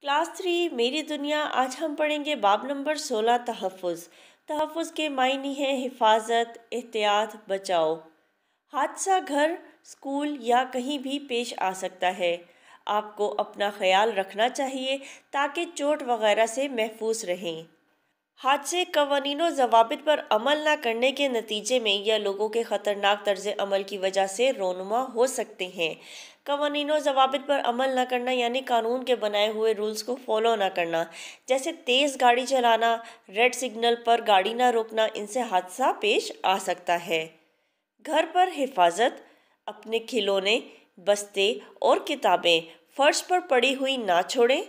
Class three मेरी दुनिया आज हम पढ़ेंगे बाब नंबर सोलह तहफ़ तहफ़ के मायने हैं हिफाजत एहतियात बचाओ हादसा घर स्कूल या कहीं भी पेश आ सकता है आपको अपना ख्याल रखना चाहिए ताकि चोट वगैरह से महफूज रहें हादसे कवानीन जवाबित पर अमल न करने के नतीजे में या लोगों के ख़तरनाक तर्ज अमल की वजह से रोनुमा हो सकते हैं कवानीनो जवाबित पर अमल न करना यानी कानून के बनाए हुए रूल्स को फॉलो ना करना जैसे तेज़ गाड़ी चलाना रेड सिग्नल पर गाड़ी ना रोकना इनसे हादसा पेश आ सकता है घर पर हिफाजत अपने खिलौने बस्ते और किताबें फर्श पर पड़ी हुई ना छोड़ें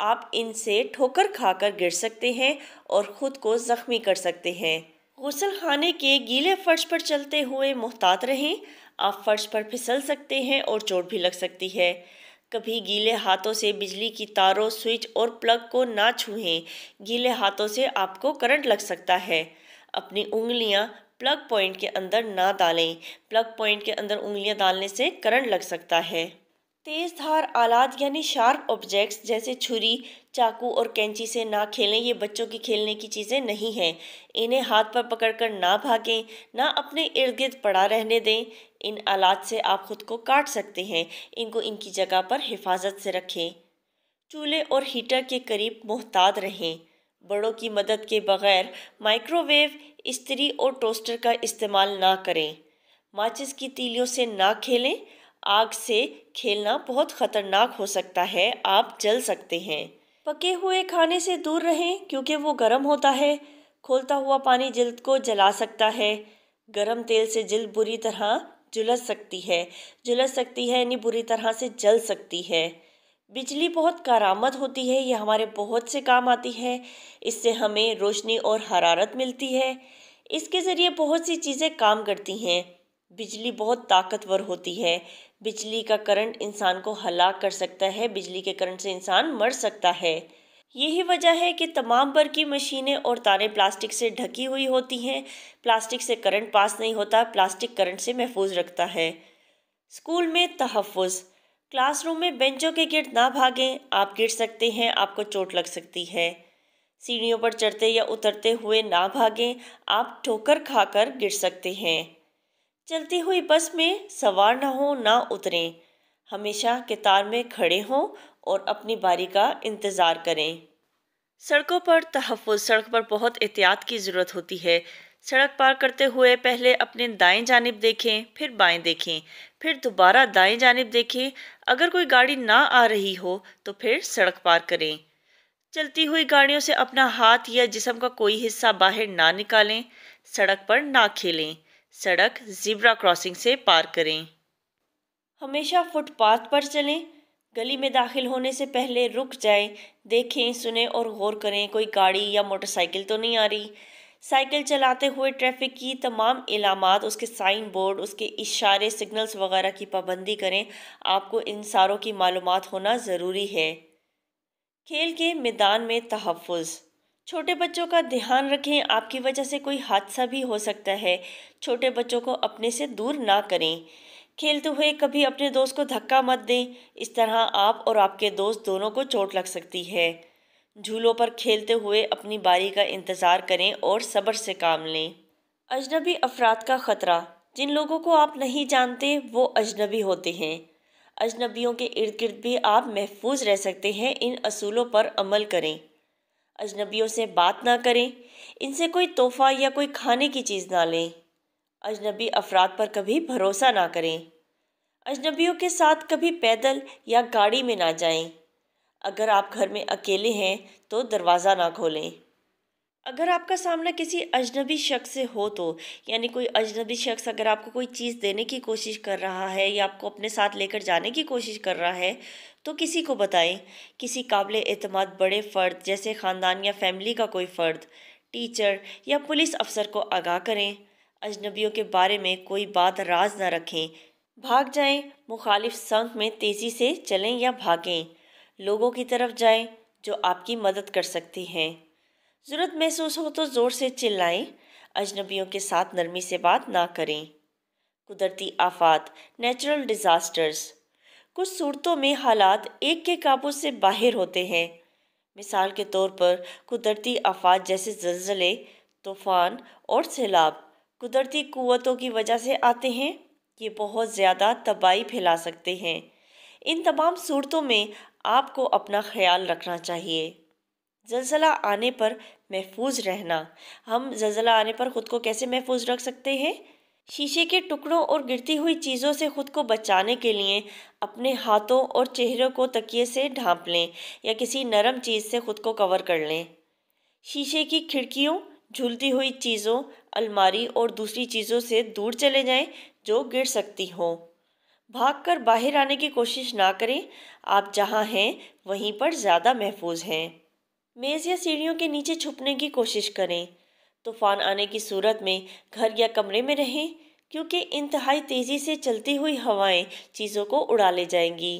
आप इनसे ठोकर खाकर गिर सकते हैं और ख़ुद को ज़ख्मी कर सकते हैं गसल खाने के गीले फर्श पर चलते हुए मुहतात रहें आप फर्श पर फिसल सकते हैं और चोट भी लग सकती है कभी गीले हाथों से बिजली की तारों स्विच और प्लग को ना छूएं। गीले हाथों से आपको करंट लग सकता है अपनी उंगलियां प्लग पॉइंट के अंदर ना डालें प्लग पॉइंट के अंदर उंगलियां डालने से करंट लग सकता है तेज़ धार आलात यानी शार्प ऑब्जेक्ट्स जैसे छुरी चाकू और कैंची से ना खेलें ये बच्चों की खेलने की चीज़ें नहीं हैं इन्हें हाथ पर पकड़कर ना भागें ना अपने इर्द गिर्द पड़ा रहने दें इन आलात से आप खुद को काट सकते हैं इनको इनकी जगह पर हिफाजत से रखें चूल्हे और हीटर के करीब मोहताद रहें बड़ों की मदद के बगैर माइक्रोवेव इस्त्री और टोस्टर का इस्तेमाल ना करें माचिस की तीलियों से ना खेलें आग से खेलना बहुत खतरनाक हो सकता है आप जल सकते हैं पके हुए खाने से दूर रहें क्योंकि वो गर्म होता है खोलता हुआ पानी जल्द को जला सकता है गर्म तेल से जल्द बुरी तरह जुलस सकती है जुलस सकती है यानी बुरी तरह से जल सकती है बिजली बहुत कारामद होती है ये हमारे बहुत से काम आती है इससे हमें रोशनी और हरारत मिलती है इसके ज़रिए बहुत सी चीज़ें काम करती हैं बिजली बहुत ताकतवर होती है बिजली का करंट इंसान को हलाक कर सकता है बिजली के करंट से इंसान मर सकता है यही वजह है कि तमाम बर की मशीनें और तारे प्लास्टिक से ढकी हुई होती हैं प्लास्टिक से करंट पास नहीं होता प्लास्टिक करंट से महफूज रखता है स्कूल में तहफ़ क्लासरूम में बेंचों के गिर ना भागें आप गिर सकते हैं आपको चोट लग सकती है सीढ़ियों पर चढ़ते या उतरते हुए ना भागें आप ठोकर खाकर गिर सकते हैं चलती हुई बस में सवार ना हो ना उतरें हमेशा कतार में खड़े हों और अपनी बारी का इंतज़ार करें सड़कों पर तहफ़ सड़क पर बहुत एहतियात की ज़रूरत होती है सड़क पार करते हुए पहले अपने दाएं जानब देखें फिर बाएं देखें फिर दोबारा दाएं जानब देखें अगर कोई गाड़ी ना आ रही हो तो फिर सड़क पार करें चलती हुई गाड़ियों से अपना हाथ या जिसम का कोई हिस्सा बाहर ना निकालें सड़क पर ना खेलें सड़क ज़िब्रा क्रॉसिंग से पार करें हमेशा फुटपाथ पर चलें गली में दाखिल होने से पहले रुक जाएं, देखें सुने और गौर करें कोई गाड़ी या मोटरसाइकिल तो नहीं आ रही साइकिल चलाते हुए ट्रैफिक की तमाम इलामत उसके साइन बोर्ड उसके इशारे सिग्नल्स वगैरह की पाबंदी करें आपको इन सारों की मालूम होना ज़रूरी है खेल के मैदान में तहफ़ छोटे बच्चों का ध्यान रखें आपकी वजह से कोई हादसा भी हो सकता है छोटे बच्चों को अपने से दूर ना करें खेलते हुए कभी अपने दोस्त को धक्का मत दें इस तरह आप और आपके दोस्त दोनों को चोट लग सकती है झूलों पर खेलते हुए अपनी बारी का इंतज़ार करें और सब्र से काम लें अजनबी अफराद का ख़तरा जिन लोगों को आप नहीं जानते वो अजनबी होते हैं अजनबियों के इर्द गिर्द भी आप महफूज रह सकते हैं इन असूलों पर अमल करें अजनबियों से बात ना करें इनसे कोई तोहफ़ा या कोई खाने की चीज़ ना लें अजनबी अफराद पर कभी भरोसा ना करें अजनबियों के साथ कभी पैदल या गाड़ी में ना जाएं। अगर आप घर में अकेले हैं तो दरवाज़ा ना खोलें अगर आपका सामना किसी अजनबी शख्स से हो तो यानी कोई अजनबी शख्स अगर आपको कोई चीज़ देने की कोशिश कर रहा है या आपको अपने साथ लेकर जाने की कोशिश कर रहा है तो किसी को बताएं किसी काबिल अतमाद बड़े फ़र्द जैसे ख़ानदान या फैमिली का कोई फ़र्द टीचर या पुलिस अफसर को आगाह करें अजनबियों के बारे में कोई बात राज ना रखें भाग जाएं मुखालिफ संघ में तेज़ी से चलें या भागें लोगों की तरफ जाएं जो आपकी मदद कर सकती हैं ज़रूरत महसूस हो तो ज़ोर से चिल्लाएं अजनबियों के साथ नरमी से बात ना करें कुदरती आफात नेचुरल डिज़ास्टर्स कुछ सूरतों में हालात एक के काबू से बाहर होते हैं मिसाल के तौर पर कुदरती आफात जैसे जल्जले तूफ़ान और सैलाब कुदरती क़वतों की वजह से आते हैं ये बहुत ज़्यादा तबाही फैला सकते हैं इन तमाम सूरतों में आपको अपना ख्याल रखना चाहिए जलसला आने पर महफूज रहना हम जलसला आने पर ख़ुद को कैसे महफूज रख सकते हैं शीशे के टुकड़ों और गिरती हुई चीज़ों से खुद को बचाने के लिए अपने हाथों और चेहरे को तकिए से ढांप लें या किसी नरम चीज़ से खुद को कवर कर लें शीशे की खिड़कियों झूलती हुई चीज़ों अलमारी और दूसरी चीज़ों से दूर चले जाएं जो गिर सकती हों भागकर बाहर आने की कोशिश ना करें आप जहाँ हैं वहीं पर ज़्यादा महफूज हैं मेज़ या सीढ़ियों के नीचे छुपने की कोशिश करें तूफान आने की सूरत में घर या कमरे में रहें क्योंकि इंतहाई तेज़ी से चलती हुई हवाएं चीज़ों को उड़ा ले जाएंगी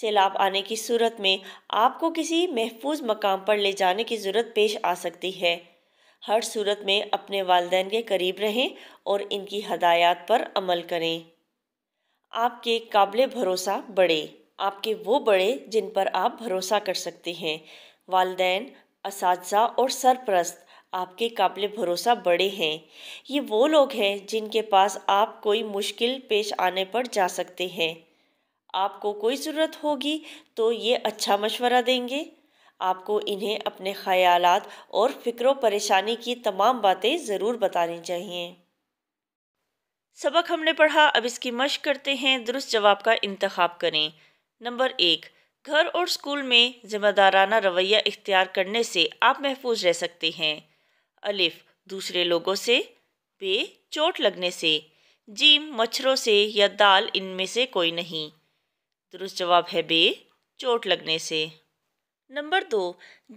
सैलाब आने की सूरत में आपको किसी महफूज मकाम पर ले जाने की ज़रूरत पेश आ सकती है हर सूरत में अपने वालदेन के करीब रहें और इनकी हदायत पर अमल करें आपके काबिल भरोसा बड़े आपके वो बड़े जिन पर आप भरोसा कर सकते हैं वालदेन इस और सरप्रस्त आपके काबिल भरोसा बड़े हैं ये वो लोग हैं जिनके पास आप कोई मुश्किल पेश आने पर जा सकते हैं आपको कोई ज़रूरत होगी तो ये अच्छा मशवरा देंगे आपको इन्हें अपने ख्याल और फ़िक्र परेशानी की तमाम बातें ज़रूर बतानी चाहिए सबक हमने पढ़ा अब इसकी मश्क करते हैं दुरुस्त जवाब का इंतखब करें नंबर एक घर और स्कूल में जिम्मेदाराना रवैया इख्तियार करने से आप महफूज रह सकते हैं अलिफ दूसरे लोगों से बे चोट लगने से जीम मच्छरों से या दाल इनमें से कोई नहीं दुरुस्त जवाब है बे चोट लगने से नंबर दो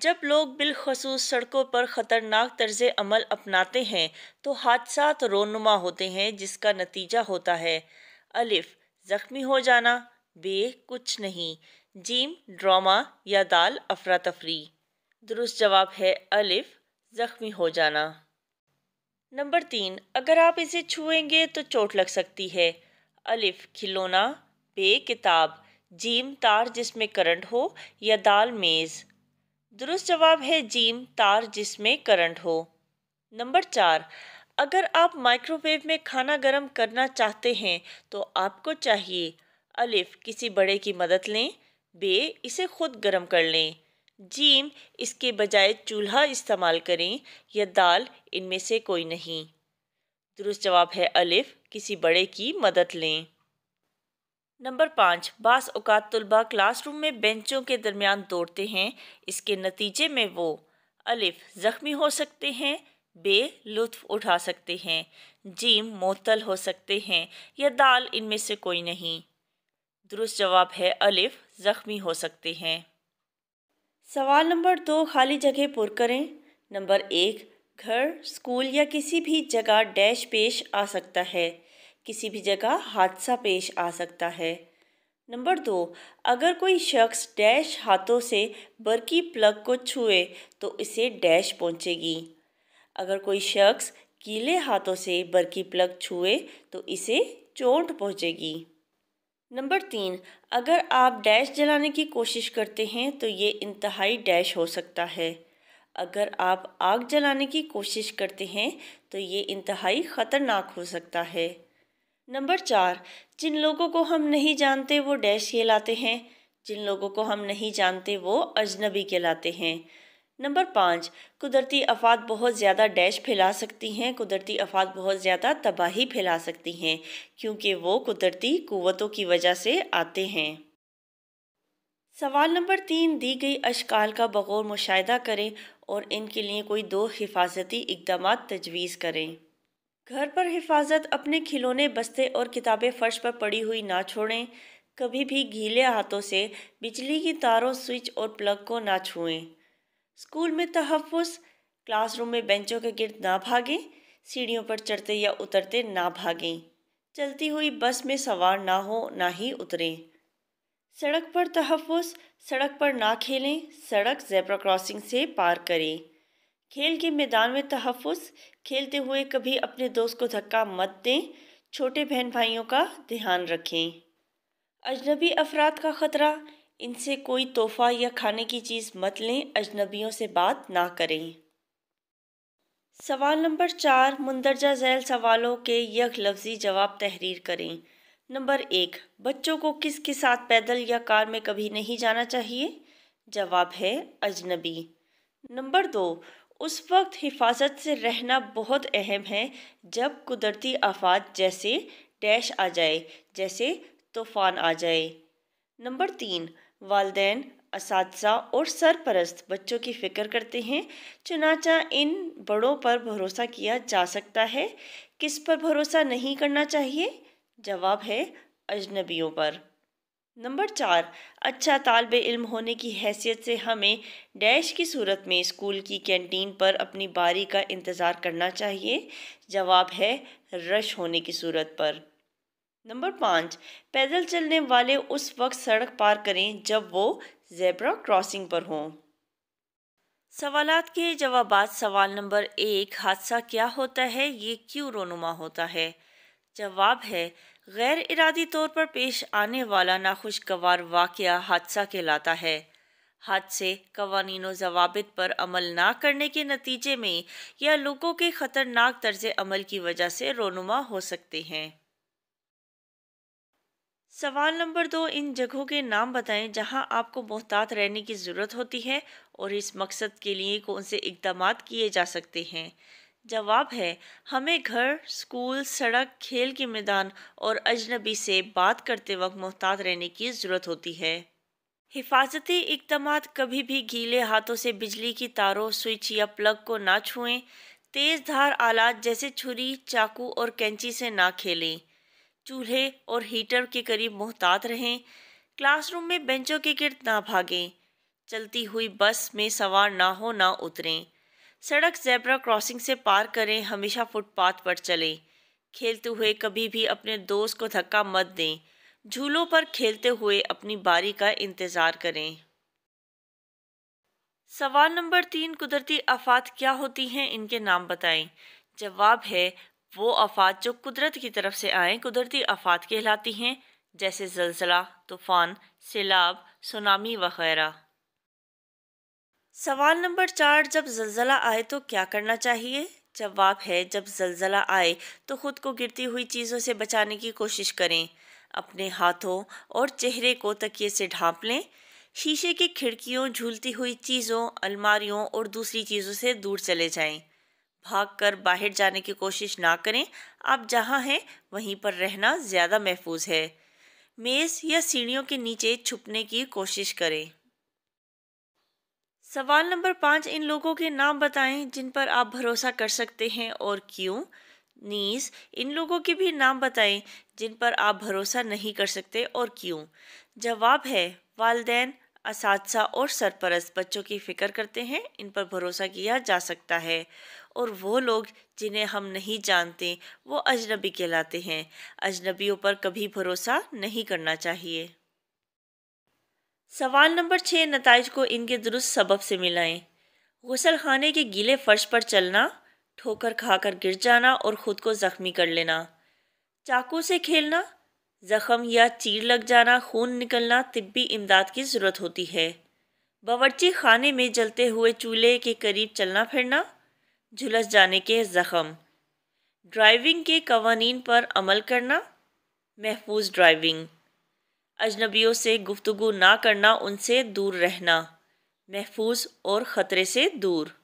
जब लोग बिलखसूस सड़कों पर ख़तरनाक तर्ज अमल अपनाते हैं तो हादसा रोनुमा होते हैं जिसका नतीजा होता है अलिफ ज़ख्मी हो जाना बे कुछ नहीं जीम ड्रामा या दाल अफरा तफरी दुरुस्त जवाब है अलिफ ज़ख्मी हो जाना नंबर तीन अगर आप इसे छुएंगे तो चोट लग सकती है अलिफ खिलौना बे किताब जीम तार जिसमें करंट हो या दाल मेज़ दुरुस्त जवाब है जीम तार जिसमें करंट हो नंबर चार अगर आप माइक्रोवेव में खाना गर्म करना चाहते हैं तो आपको चाहिए अलिफ किसी बड़े की मदद लें बे इसे खुद गर्म कर लें जीम इसके बजाय चूल्हा इस्तेमाल करें या दाल इनमें से कोई नहीं दुरुस्त जवाब है अलिफ किसी बड़े की मदद लें नंबर पाँच बास अवत तलबा क्लासरूम में बेंचों के दरमियान दौड़ते हैं इसके नतीजे में वो अलिफ ज़ख्मी हो सकते हैं बे लुत्फ़ उठा सकते हैं जीम मोतल हो सकते हैं या दाल इनमें से कोई नहीं दुरुस्त जवाब है अलिफ ज़ख्मी हो सकते हैं सवाल नंबर दो खाली जगह पुर करें नंबर एक घर स्कूल या किसी भी जगह डैश पेश आ सकता है किसी भी जगह हादसा पेश आ सकता है नंबर दो अगर कोई शख्स डैश हाथों से बरकी प्लग को छुए तो इसे डैश पहुंचेगी अगर कोई शख्स कीले हाथों से बरकी प्लग छुए तो इसे चोट पहुंचेगी नंबर तीन अगर आप डैश जलाने की कोशिश करते हैं तो ये इंतहाई डैश हो सकता है अगर आप आग जलाने की कोशिश करते हैं तो ये इंतहाई ख़तरनाक हो सकता है नंबर चार जिन लोगों को हम नहीं जानते वो डैश कहलाते हैं जिन लोगों को हम नहीं जानते वो अजनबी कहलाते हैं नंबर पाँच कुदरती आफात बहुत ज़्यादा डैश फैला सकती हैं कुदरती आफात बहुत ज़्यादा तबाही फैला सकती हैं क्योंकि वो कुदरती क़वतों की वजह से आते हैं सवाल नंबर तीन दी गई अशकाल का बगौर मुशाह करें और इनके लिए कोई दो हिफाजती इकदाम तजवीज़ करें घर पर हिफाजत अपने खिलौने बस्ते और किताबें फ़र्श पर पड़ी हुई ना छोड़ें कभी भी गीले हाथों से बिजली की तारों स्विच और प्लग को ना छुएं स्कूल में तहफ़ क्लासरूम में बेंचों के गिर्द ना भागें सीढ़ियों पर चढ़ते या उतरते ना भागें चलती हुई बस में सवार ना हो ना ही उतरें सड़क पर तहफ़ सड़क पर ना खेलें सड़क जेब्रा क्रॉसिंग से पार करें खेल के मैदान में तहफ़ खेलते हुए कभी अपने दोस्त को धक्का मत दें छोटे बहन भाइयों का ध्यान रखें अजनबी अफराद का ख़तरा इनसे कोई तोहफा या खाने की चीज़ मत लें अजनबियों से बात ना करें सवाल नंबर चार मंदरजा झैल सवालों के यक लफ्ज़ी जवाब तहरीर करें नंबर एक बच्चों को किसके साथ पैदल या कार में कभी नहीं जाना चाहिए जवाब है अजनबी नंबर दो उस वक्त हिफाजत से रहना बहुत अहम है जब कुदरती आफात जैसे डैश आ जाए जैसे तूफ़ान आ जाए नंबर तीन वालदे इस और सरपरस्त बच्चों की फ़िक्र करते हैं चुनाचा इन बड़ों पर भरोसा किया जा सकता है किस पर भरोसा नहीं करना चाहिए जवाब है अजनबियों पर नंबर चार अच्छा तालब इल्म होने की हैसियत से हमें डैश की सूरत में स्कूल की कैंटीन पर अपनी बारी का इंतज़ार करना चाहिए जवाब है रश होने की सूरत पर नंबर पाँच पैदल चलने वाले उस वक्त सड़क पार करें जब वो जेब्रा क्रॉसिंग पर हों सवाल के जवाब सवाल नंबर एक हादसा क्या होता है ये क्यों रोनुमा होता है जवाब है गैर इरादी तौर पर पेश आने वाला नाखुशगवार वाक़ हादसा कहलाता है हादसे कवानीन जवाबित पर अमल ना करने के नतीजे में या लोगों के ख़तरनाक तर्ज अमल की वजह से रोनुमा हो सकते हैं सवाल नंबर दो इन जगहों के नाम बताएं जहां आपको मोहतात रहने की ज़रूरत होती है और इस मकसद के लिए कौन से इकदाम किए जा सकते हैं जवाब है हमें घर स्कूल सड़क खेल के मैदान और अजनबी से बात करते वक्त मोहतात रहने की ज़रूरत होती है हिफाजती इकदाम कभी भी गीले हाथों से बिजली की तारों स्विच या प्लग को ना छुएं तेज़ धार आलात जैसे छुरी चाकू और कैंची से ना खेलें चूल्हे और हीटर के करीब मोहतात रहें क्लासरूम में बेंचों के गिरद ना भागें चलती हुई बस में सवार ना हो ना उतरें सड़क जेब्रा क्रॉसिंग से पार करें हमेशा फुटपाथ पर चलें खेलते हुए कभी भी अपने दोस्त को धक्का मत दें झूलों पर खेलते हुए अपनी बारी का इंतज़ार करें सवाल नंबर तीन कुदरती आफात क्या होती हैं इनके नाम बताएं जवाब है वो आफात जो कुदरत की तरफ से आए कुदरती आफात कहलाती हैं जैसे जलसला तूफ़ान सैलाब सुनामी वगैरह सवाल नंबर चार जब जलजला आए तो क्या करना चाहिए जवाब है जब जलजला आए तो ख़ुद को गिरती हुई चीज़ों से बचाने की कोशिश करें अपने हाथों और चेहरे को तकिए से ढांप लें शीशे की खिड़कियों झूलती हुई चीज़ों अलमारियों और दूसरी चीज़ों से दूर चले जाएं। भागकर बाहर जाने की कोशिश ना करें आप जहां हैं वहीं पर रहना ज़्यादा महफूज है मेज़ या सीढ़ियों के नीचे छुपने की कोशिश करें सवाल नंबर पाँच इन लोगों के नाम बताएं जिन पर आप भरोसा कर सकते हैं और क्यों नीस इन लोगों के भी नाम बताएं जिन पर आप भरोसा नहीं कर सकते और क्यों जवाब है वालदेन इस और सरपरस्त बच्चों की फ़िक्र करते हैं इन पर भरोसा किया जा सकता है और वो लोग जिन्हें हम नहीं जानते वो अजनबी कहलाते हैं अजनबियों पर कभी भरोसा नहीं करना चाहिए सवाल नंबर छः नतज को इनके दुरुस्त सबब से मिलाएं गसल खाने के गीले फर्श पर चलना ठोकर खाकर गिर जाना और ख़ुद को ज़ख्मी कर लेना चाकू से खेलना ज़ख्म या चीर लग जाना खून निकलना तिब्बी इमदाद की ज़रूरत होती है बावर्ची खाने में जलते हुए चूल्हे के करीब चलना फिरना झुलस जाने के ज़ख़म ड्राइविंग के कवानी पर अमल करना महफूज ड्राइविंग अजनबियों से गुफ्तु ना करना उनसे दूर रहना महफूज और ख़तरे से दूर